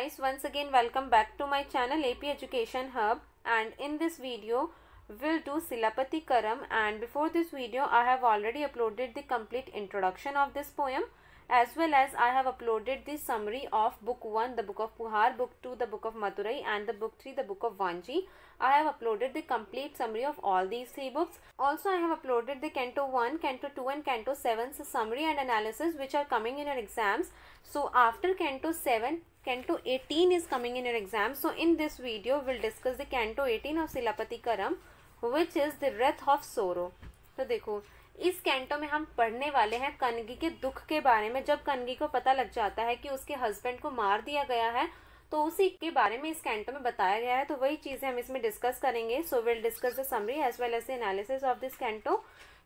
guys once again welcome back to my channel AP Education Hub and in this video we'll do Silapati Karam and before this video I have already uploaded the complete introduction of this poem as well as I have uploaded the summary of book 1 the book of Puhar, book 2 the book of Madurai and the book 3 the book of Vanji. I have uploaded the complete summary of all these three books. Also I have uploaded the Canto 1, Canto 2 and Canto 7's summary and analysis which are coming in your exams. So after Canto 7 Canto 18 is coming in your exam. So in this video, we'll discuss the Canto 18 of Silapati Karam, which is the Wreath of Sorrow. तो देखो इस canto में हम पढ़ने वाले हैं कनगी के दुख के बारे में जब कनगी को पता लग जाता है कि उसके हस्बैंड को मार दिया गया है तो उसी के बारे में इस कैंटो में बताया गया है तो वही चीज़ें हम इसमें डिस्कस करेंगे so will discuss the summary as well as the analysis of this canto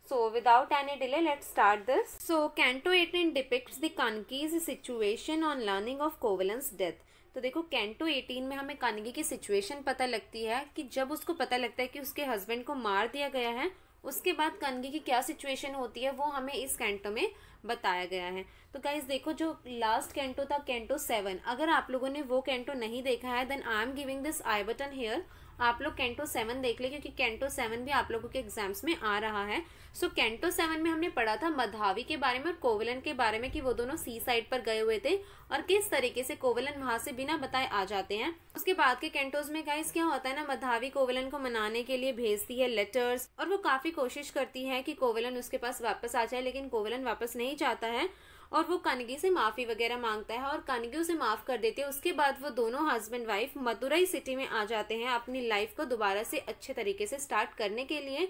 So without any delay, let's start this. So Canto 18 depicts the Kanki's situation on learning of Kovalan's death. तो देखो canto 18 में हमें कानगी की situation पता लगती है कि जब उसको पता लगता है कि उसके हस्बैंड को मार दिया गया है उसके बाद कानगी की क्या सिचुएशन होती है वो हमें इस कैंटो में बताया गया है तो गाइज देखो जो लास्ट कैंटो था कैंटो सेवन अगर आप लोगों ने वो कैंटो नहीं देखा है then I am giving this I button here आप लोग कैंटो सेवन देख ले क्योंकि कैंटो सेवन भी आप लोगों के एग्जाम्स में आ रहा है सो कैंटो सेवन में हमने पढ़ा था मधावी के बारे में और कोवलन के बारे में कि वो दोनों सी साइड पर गए हुए थे और किस तरीके से कोवलन वहां से बिना बताए आ जाते हैं उसके बाद के कैंटोज में गाइस क्या होता है ना मधावी कोवलन को मनाने के लिए भेजती है लेटर्स और वो काफी कोशिश करती है कि कोवलन उसके पास वापस आ जाए लेकिन कोवलन वापस नहीं जाता है और वो कानगी से माफ़ी वगैरह मांगता है और कानगी उसे माफ़ कर देती है उसके बाद वो दोनों हस्बैंड वाइफ मदुरई सिटी में आ जाते हैं अपनी लाइफ को दोबारा से अच्छे तरीके से स्टार्ट करने के लिए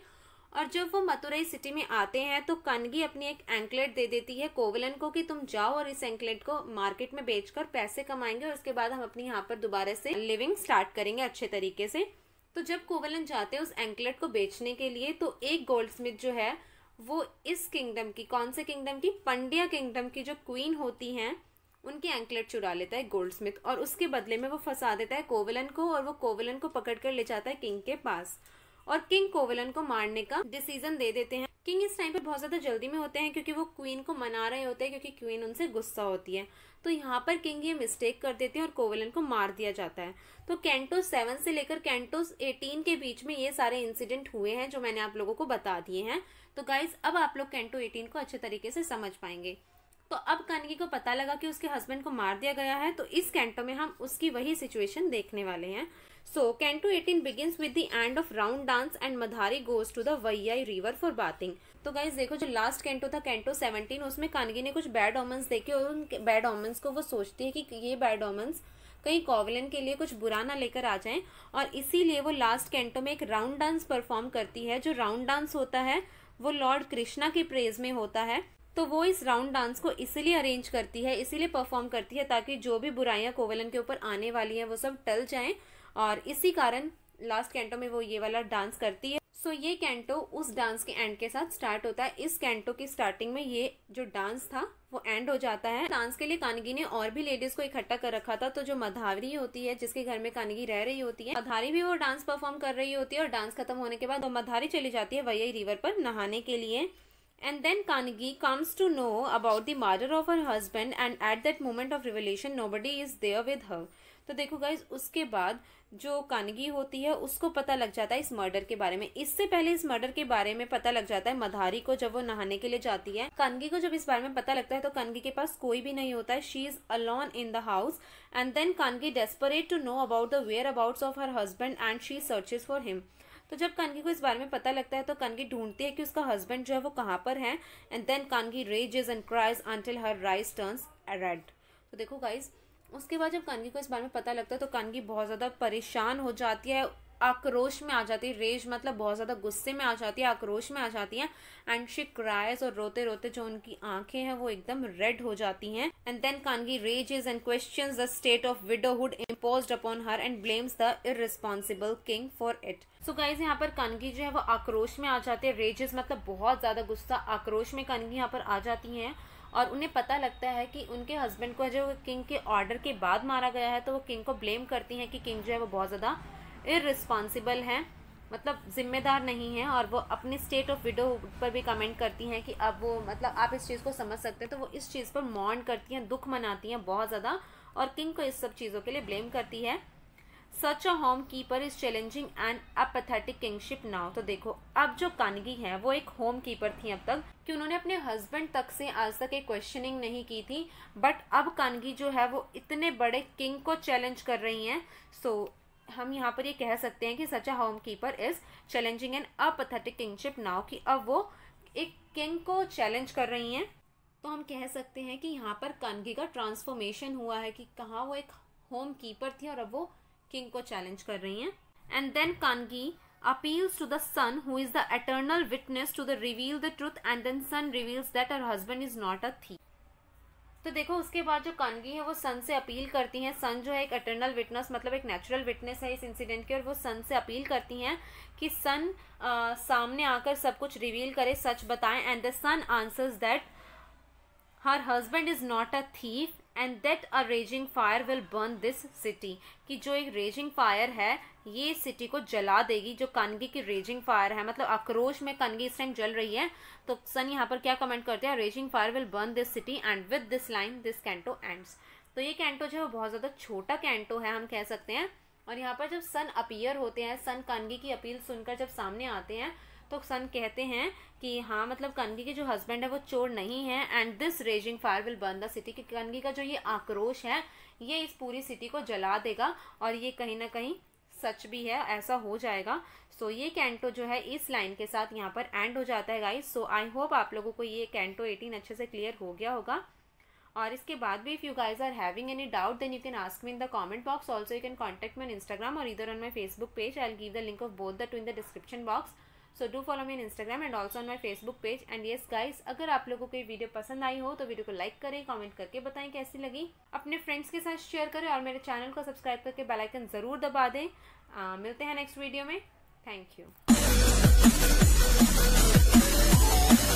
और जब वो मदुरई सिटी में आते हैं तो कानगी अपनी एक एंकलेट दे देती है कोवलन को कि तुम जाओ और इस एंकलेट को मार्केट में बेचकर पैसे कमाएंगे और उसके बाद हम अपनी यहाँ पर दोबारा से लिविंग स्टार्ट करेंगे अच्छे तरीके से तो जब कोवलन जाते हैं उस एंकलेट को बेचने के लिए तो एक गोल्ड स्मिथ जो है वो इस किंगडम की कौन से किंगडम की पंड्या किंगडम की जो क्वीन होती हैं उनके एंकलेट चुरा लेता है गोल्ड स्मिथ और उसके बदले में वो फंसा देता है कोवलन को और वो कोवलन को पकड़ कर ले जाता है किंग के पास और किंग कोवलन को मारने का डिसीजन दे देते हैं किंग इस टाइम पे बहुत ज़्यादा जल्दी में होते हैं क्योंकि वो क्वीन को मना रहे होते हैं क्योंकि क्वीन उनसे गुस्सा होती है तो यहाँ पर किंग ये मिस्टेक कर देते हैं और कोवलन को मार दिया जाता है तो कैंटो सेवन से लेकर कैंटो एटीन के बीच में ये सारे इंसिडेंट हुए हैं जो मैंने आप लोगों को बता दिए हैं तो गाइज अब आप लोग कैंटो एटीन को अच्छे तरीके से समझ पाएंगे तो अब कानगी को पता लगा कि उसके हस्बैंड को मार दिया गया है तो इस कैंटो में हम उसकी वही सिचुएशन देखने वाले हैं so canto eighteen begins with the end of round dance and Madhari goes to the Vaigai river for bathing तो गाइज देखो जो लास्ट कैंटो था कैंटो सेवनटीन उसमें कानगी ने कुछ बैड ऑमेंस देखे और उन बैड ऑमेंस को वो सोचती है कि ये बैड ऑमेंस कहीं कॉवलन के लिए कुछ बुरा ना लेकर आ जाएं और इसीलिए वो लास्ट कैंटो में एक राउंड डांस परफॉर्म करती है जो राउंड डांस होता है वो लॉर्ड कृष्णा के प्रेज में होता है तो वो इस राउंड डांस को इसीलिए अरेंज करती है इसीलिए परफॉर्म करती है ताकि जो भी बुराइयां कोवलन के ऊपर आने वाली हैं वो सब टल जाएं और इसी कारण लास्ट कैंटो में वो ये वाला डांस करती है सो ये कैंटो उस डांस के एंड के साथ स्टार्ट होता है इस कैंटो की स्टार्टिंग में ये जो डांस था वो एंड हो जाता है डांस के लिए कानगी ने और भी लेडीज को इकट्ठा कर रखा था तो जो मधावरी होती है जिसके घर में कानगी रह रही होती है मधारी भी वो डांस परफॉर्म कर रही होती है और डांस खत्म होने के बाद वो मधारी चली जाती है वही रिवर पर नहाने के लिए And then Kanagi comes to know about the murder of her husband and at that moment of revelation nobody is there with her. तो देखो गाइज उसके बाद जो कानगी होती है उसको पता लग जाता है इस मर्डर के बारे में इससे पहले इस मर्डर के बारे में पता लग जाता है मधारी को जब वो नहाने के लिए जाती है कानगी को जब इस बारे में पता लगता है तो कानगी के पास कोई भी नहीं होता है she is alone in the house and then Kannagi desperate to know about the whereabouts of her husband and she searches for him तो जब कानगी को इस बारे में पता लगता है तो कानगी ढूंढती है कि उसका हस्बैंड जो है वो कहाँ पर है and then Kannagi rages and cries until her rice turns red तो देखो गाइज उसके बाद जब कानगी को इस बारे में पता लगता है तो कानगी बहुत ज़्यादा परेशान हो जाती है आक्रोश में आ जाती है रेज मतलब बहुत ज़्यादा गुस्से में आ जाती है आक्रोश में आ जाती है एंड शी क्राइज और रोते रोते जो उनकी आंखें हैं वो एकदम रेड हो जाती हैं and then Kannagi rages and question the state of widowhood impose upon her and blames the irresponsible king for it so guys यहाँ पर कानगी जो है वो आक्रोश में आ जाती है रेजेस मतलब बहुत ज़्यादा गुस्सा आक्रोश में कानगी यहाँ पर आ जाती हैं और उन्हें पता लगता है कि उनके हस्बैंड को जो किंग के ऑर्डर के बाद मारा गया है तो वो किंग को ब्लेम करती हैं कि किंग जो है वो बहुत ज़्यादा इररिस्पॉन्सिबल हैं मतलब जिम्मेदार नहीं है और वो अपनी स्टेट ऑफ विडो पर भी कमेंट करती हैं कि अब वो मतलब आप इस चीज़ को समझ सकते हैं तो वो इस चीज़ पर मॉन करती हैं दुख मनाती हैं बहुत ज़्यादा और किंग को इस सब चीज़ों के लिए ब्लेम करती है such a home keeper is challenging and apathetic kingship now तो देखो अब जो कानगी है वो एक होम कीपर थी अब तक कि उन्होंने अपने हस्बैंड तक से आज तक एक क्वेश्चनिंग नहीं की थी बट अब कानगी जो है वो इतने बड़े किंग को चैलेंज कर रही हैं सो so, हम यहाँ पर ये यह कह सकते हैं कि such a home keeper is challenging an apathetic kingship now कि अब वो एक किंग को चैलेंज कर रही हैं तो हम कह सकते हैं कि यहाँ पर कानगी का ट्रांसफॉर्मेशन हुआ है कि कहाँ वो एक होम कीपर थी और अब वो किंग को चैलेंज कर रही हैं and then Kannagi appeals to the sun who is the eternal witness to the reveal the truth and then sun reveals that her husband is not a thief तो देखो उसके बाद जो कानगी है वो सन से अपील करती हैं सन जो है एक अटर्नल विटनेस मतलब एक नेचुरल विटनेस है इस इंसिडेंट की और वो सन से अपील करती हैं कि सन आ, सामने आकर सब कुछ रिवील करे सच बताएं and the sun answers that her husband is not a thief and that a raging fire will burn this city कि जो एक रेजिंग फायर है ये सिटी को जला देगी जो कानगी की रेजिंग फायर है मतलब आक्रोश में कनगी इस टाइम जल रही है तो सन यहाँ पर क्या कमेंट करते हैं raging fire will burn this city and with this line this canto ends तो ये कैंटो जो है वो बहुत ज़्यादा छोटा कैंटो है हम कह सकते हैं और यहाँ पर जब सन अपीयर होते हैं सन कानगी की अपील सुनकर जब सामने आते हैं तो सन कहते हैं कि हाँ मतलब कनगी के जो हस्बैंड है वो चोर नहीं है and this raging fire will burn the city की कनगी का जो ये आक्रोश है ये इस पूरी सिटी को जला देगा और ये कहीं ना कहीं सच भी है ऐसा हो जाएगा सो so, ये कैंटो जो है इस लाइन के साथ यहाँ पर एंड हो जाता है गाइस सो आई होप आप लोगों को ये कैंटो एटीन अच्छे से क्लियर हो गया होगा और इसके बाद भी if you guys are having any doubt then you can ask me in the comment box also you can contact me on Instagram और इधर on my Facebook page I give the link of both the two in the description box so do follow me in Instagram and also on my Facebook page and yes guys अगर आप लोगों को ये video पसंद आई हो तो video को like करें कॉमेंट करके बताएं कैसी लगी अपने फ्रेंड्स के साथ शेयर करें और मेरे चैनल को सब्सक्राइब करके बेलाइकन ज़रूर दबा दें आ, मिलते हैं नेक्स्ट वीडियो में थैंक यू